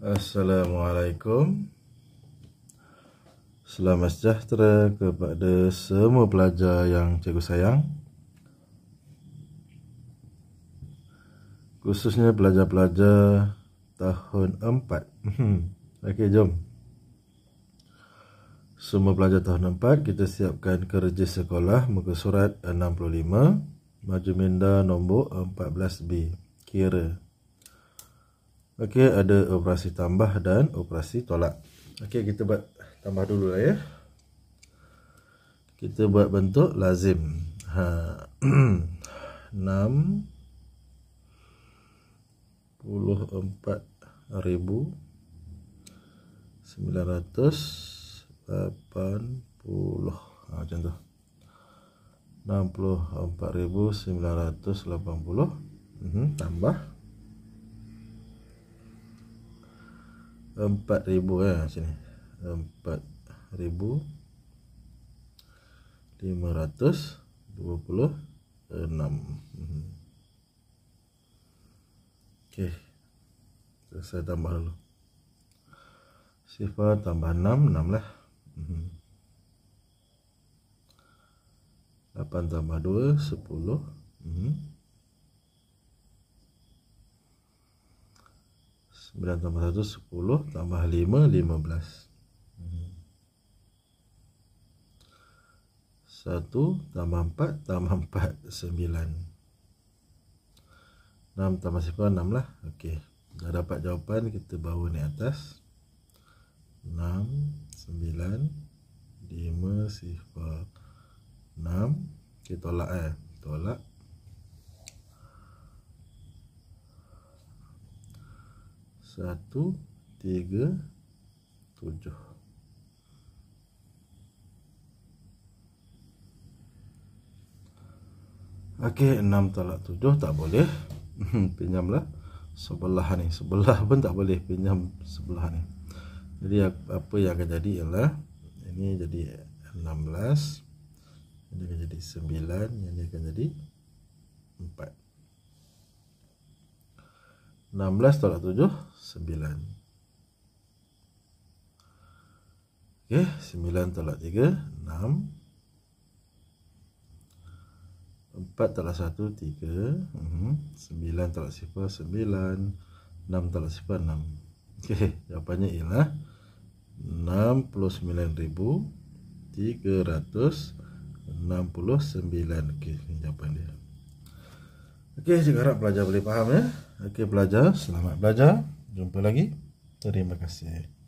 Assalamualaikum Selamat sejahtera kepada semua pelajar yang cikgu sayang Khususnya pelajar-pelajar tahun 4 hmm, Okey, jom Semua pelajar tahun 4 Kita siapkan kerja sekolah Muka surat 65 Maju minda nombor 14B Kira Kira Okey, ada operasi tambah dan operasi tolak. Okey, kita buat tambah dulu lah ya. Kita buat bentuk lazim. Ha. 6 64,980 ha, Macam tu ratus lapan puluh. Mhm, tambah empat ribu ya sini empat ribu eh, sini 4000 526 Oke okay. saya tambah dulu sifat tambah enam enam lah 8 mhm. tambah dua sepuluh mhm. 9 tambah 1 10 tambah 5 15 satu tambah empat tambah empat sembilan enam tambah 0 enam lah okey dah dapat jawapan kita bawa ni atas enam sembilan lima sifar enam kita tolak eh tolak satu tiga tujuh Okey, enam tolak tujuh tak boleh hmm, Pinjamlah sebelah ni Sebelah pun tak boleh pinjam sebelah ni Jadi apa yang akan jadi ialah Ini jadi enam belas Ini akan jadi sembilan Ini akan jadi empat 16 tolak 7 9 Okey, 9 tolak 3 6 4 tolak 1 3 9 tolak sifar 9 6 tolak sifar 6 Okey, jawapannya ialah 69,300 69 okey jawapan dia Okey, saya harap pelajar boleh faham ya. Okey, pelajar, selamat belajar. Jumpa lagi. Terima kasih.